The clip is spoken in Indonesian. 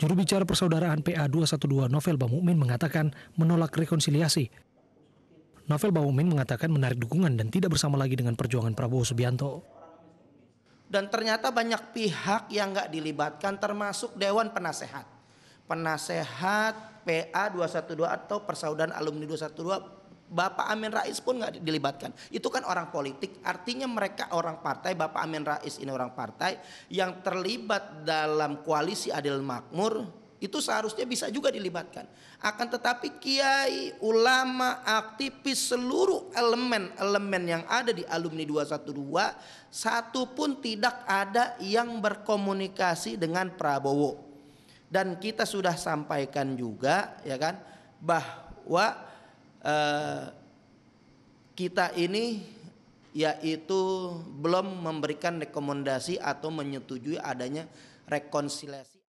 Juru bicara persaudaraan PA 212 Novel Bamukmin mengatakan menolak rekonsiliasi. Novel Bamukmin mengatakan menarik dukungan dan tidak bersama lagi dengan perjuangan Prabowo Subianto. Dan ternyata banyak pihak yang nggak dilibatkan termasuk Dewan Penasehat. Penasehat PA 212 atau Persaudaraan Alumni 212 Bapak Amin Rais pun nggak dilibatkan. Itu kan orang politik, artinya mereka orang partai, Bapak Amin Rais ini orang partai yang terlibat dalam koalisi Adil Makmur itu seharusnya bisa juga dilibatkan. Akan tetapi kiai, ulama, aktivis seluruh elemen-elemen yang ada di alumni 212 satu pun tidak ada yang berkomunikasi dengan Prabowo. Dan kita sudah sampaikan juga ya kan bahwa Eh, kita ini yaitu belum memberikan rekomendasi atau menyetujui adanya rekonsiliasi